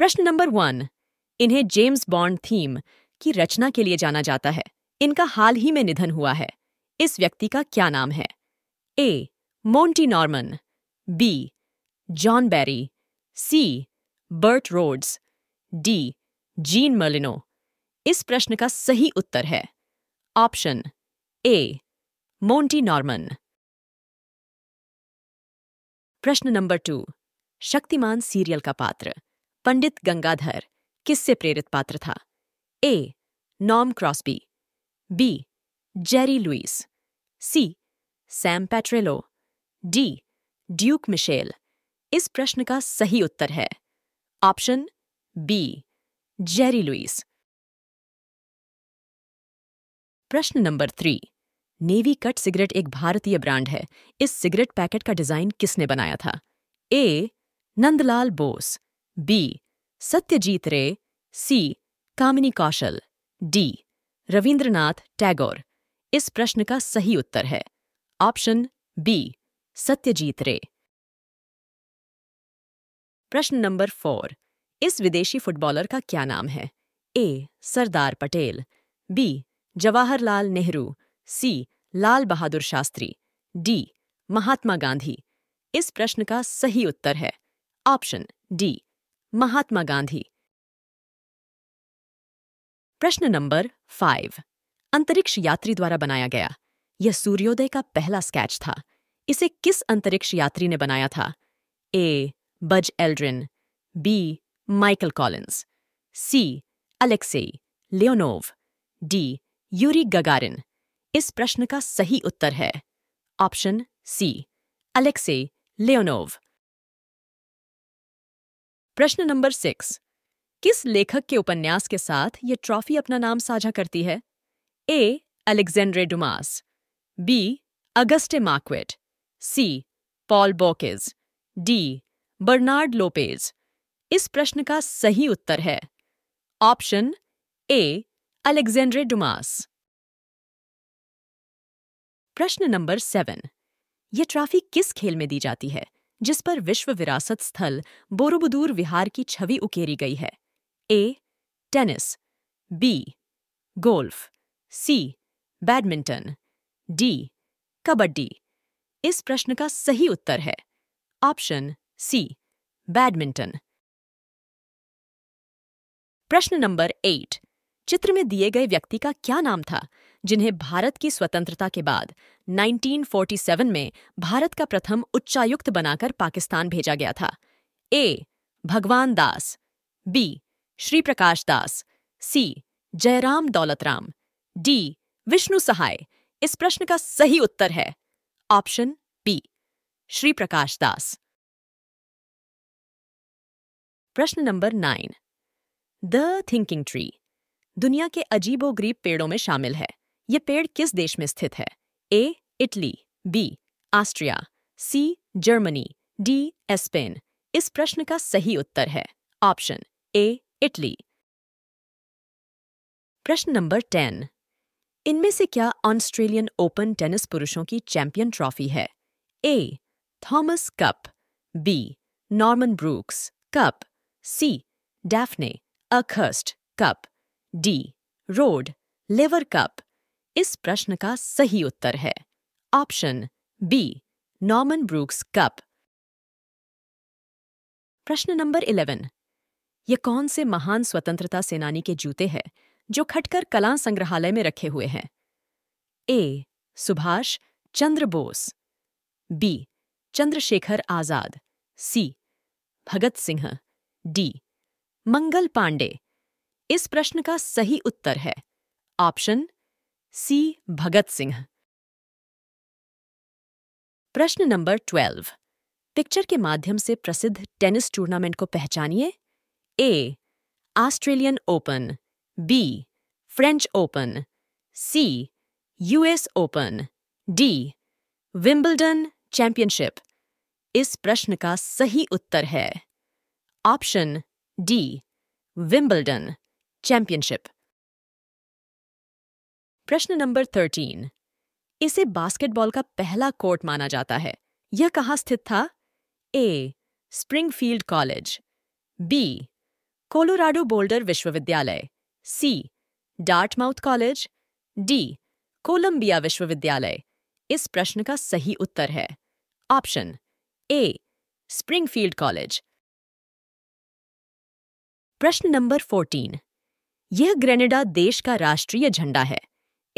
प्रश्न number one इन्हें James Bond theme की रचना के लिए जाना जाता है इनका हाल ही में निधन हुआ है इस व्यक्ति का क्या नाम है A Monty Norman B John Barry C Burt Rhodes D Jean Merlino इस प्रश्न का सही उत्तर है ऑप्शन ए मोन्टी नॉर्मन प्रश्न नंबर टू शक्तिमान सीरियल का पात्र पंडित गंगाधर किससे प्रेरित पात्र था ए नॉम Crosby B Jerry Lewis C Sam Patrello D Duke Mitchell इस प्रश्न का सही उत्तर है ऑप्शन बी जेरी लुइस प्रश्न number three Navy Cut cigarette एक भारतीय ब्रांड है इस सिगरेट पैकेट का डिजाइन किसने बनाया था A Nandlal Bose B Satyajit Ray C Kamini Kaushal D Rabindranath Tagore इस प्रश्न का सही उत्तर है ऑप्शन बी सत्यजीत रे प्रश्न नंबर फोर इस विदेशी फुटबॉलर का क्या नाम है A Sardar Patel B Jawaharlal Nehru C Lal Bahadur Shastri D Mahatma Gandhi इस प्रश्न का सही उत्तर है ऑप्शन डी महात्मा गांधी प्रश्न नंबर फाइव अंतरिक्ष यात्री द्वारा बनाया गया यह सूर्योदय का पहला स्केच था इसे किस अंतरिक्ष यात्री ने बनाया था A Buzz Aldrin B Michael Collins C Alexei Leonov D Yuri Gagarin इस प्रश्न का सही उत्तर है ऑप्शन सी अलेक्से लियोनोव प्रश्न नंबर सिक्स किस लेखक के उपन्यास के साथ ये ट्रॉफी अपना नाम साझा करती है A Alexandre Dumas B Auguste Marquet C Paul Bocage D Bernard Lopez इस प्रश्न का सही उत्तर है ऑप्शन ए अलेक्जेंड्रे डुमास प्रश्न नंबर सेवन ये ट्रॉफी किस खेल में दी जाती है जिस पर विश्व विरासत स्थल बोरोबुदूर विहार की छवि उकेरी गई है A tennis B golf C badminton D kabaddi इस प्रश्न का सही उत्तर है ऑप्शन सी बैडमिंटन प्रश्न नंबर एट चित्र में दिए गए व्यक्ति का क्या नाम था जिन्हें भारत की स्वतंत्रता के बाद 1947 में भारत का प्रथम उच्चायुक्त बनाकर पाकिस्तान भेजा गया था A Bhagwan Das B Shri Prakash Das C Jairam Daulatram D Vishnu Sahay इस प्रश्न का सही उत्तर है ऑप्शन बी श्री प्रकाश दास प्रश्न number nine the thinking tree दुनिया के अजीबोगरीब पेड़ों में शामिल है यह पेड़ किस देश में स्थित है A Italy B Austria C Germany D Spain इस प्रश्न का सही उत्तर है ऑप्शन ए इटली प्रश्न नंबर टेन इनमें से क्या ऑस्ट्रेलियन ओपन टेनिस पुरुषों की चैंपियन ट्रॉफी है A Thomas Cup B Norman Brookes Cup C Daphne Akhurst Cup D Rod Laver Cup इस प्रश्न का सही उत्तर है option B Norman Brookes Cup प्रश्न नंबर इलेवन ये कौन से महान स्वतंत्रता सेनानी के जूते हैं जो खटकर कला संग्रहालय में रखे हुए हैं A Subhash Chandra Bose B Chandrashekhar Azad C Bhagat Singh D Mangal Pandey इस प्रश्न का सही उत्तर है ऑप्शन सी भगत सिंह प्रश्न नंबर ट्वेल्व पिक्चर के माध्यम से प्रसिद्ध टेनिस टूर्नामेंट को पहचानिए A Australian Open B French Open C US Open D Wimbledon Championship इस प्रश्न का सही उत्तर है ऑप्शन डी विंबलडन चैंपियनशिप प्रश्न नंबर थर्टीन इसे बास्केटबॉल का पहला कोर्ट माना जाता है यह कहाँ स्थित था A Springfield College B Colorado Boulder विश्वविद्यालय C Dartmouth College D Columbia विश्वविद्यालय इस प्रश्न का सही उत्तर है ऑप्शन ए स्प्रिंगफील्ड कॉलेज प्रश्न नंबर फोर्टीन यह ग्रेनेडा देश का राष्ट्रीय झंडा है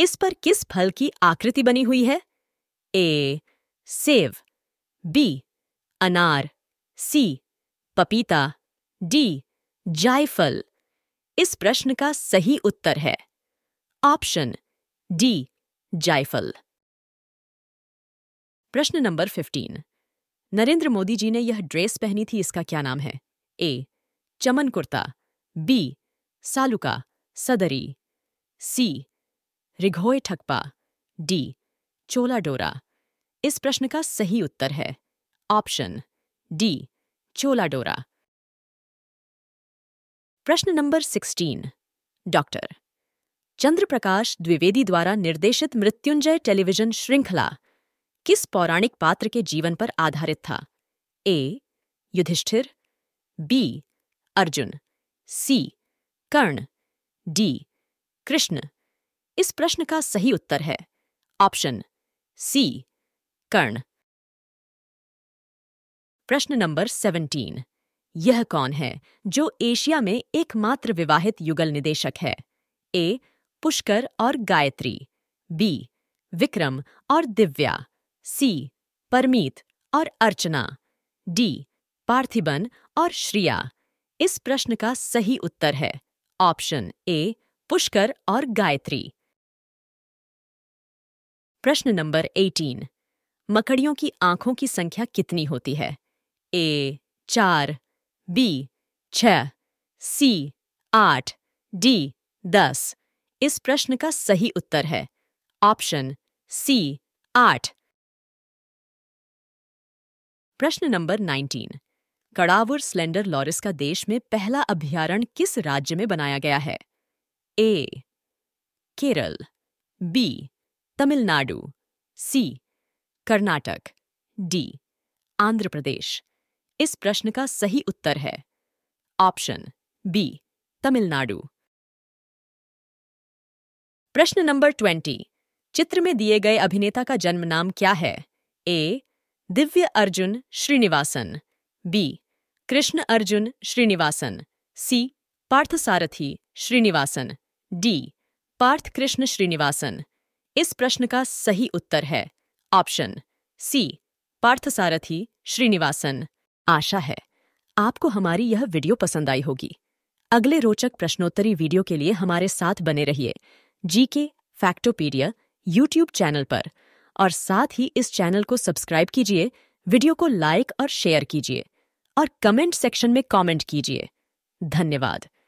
इस पर किस फल की आकृति बनी हुई है ए सेव बी अनार सी पपीता डी जायफल इस प्रश्न का सही उत्तर है ऑप्शन डी जायफल प्रश्न नंबर फिफ्टीन नरेंद्र मोदी जी ने यह ड्रेस पहनी थी इसका क्या नाम है ए चमन कुर्ता बी सालुका सदरी सी रिघोय ठकपा डी चोला डोरा इस प्रश्न का सही उत्तर है ऑप्शन डी चोला डोरा प्रश्न नंबर 16 डॉक्टर चंद्रप्रकाश द्विवेदी द्वारा निर्देशित मृत्युंजय टेलीविजन श्रृंखला किस पौराणिक पात्र के जीवन पर आधारित था A Yudhishthir B Arjun C Karna D Krishna इस प्रश्न का सही उत्तर है ऑप्शन सी कर्ण प्रश्न नंबर सेवनटीन यह कौन है जो एशिया में एकमात्र विवाहित युगल निदेशक है ए पुष्कर और गायत्री बी विक्रम और दिव्या सी परमीत और अर्चना डी पार्थिबन और श्रिया इस प्रश्न का सही उत्तर है ऑप्शन ए पुष्कर और गायत्री प्रश्न नंबर 18। मकड़ियों की आंखों की संख्या कितनी होती है ए चार बी छ सी आठ डी दस इस प्रश्न का सही उत्तर है ऑप्शन सी आठ प्रश्न नंबर 19। कड़ावुर स्लेंडर लॉरिस का देश में पहला अभ्यारण किस राज्य में बनाया गया है A Kerala B Tamil Nadu C Karnataka D Andhra Pradesh इस प्रश्न का सही उत्तर है ऑप्शन बी तमिलनाडु प्रश्न नंबर ट्वेंटी चित्र में दिए गए अभिनेता का जन्म नाम क्या है A Divya Arjun Srinivasan B Krishna Arjun Srinivasan C Parthasarathy Srinivasan D Partha Krishna Srinivasan इस प्रश्न का सही उत्तर है ऑप्शन सी पार्थसारथी श्रीनिवासन आशा है आपको हमारी यह वीडियो पसंद आई होगी अगले रोचक प्रश्नोत्तरी वीडियो के लिए हमारे साथ बने रहिए जीके फैक्टोपीडिया यूट्यूब चैनल पर और साथ ही इस चैनल को सब्सक्राइब कीजिए वीडियो को लाइक और शेयर कीजिए और कमेंट सेक्शन में कमेंट कीजिए धन्यवाद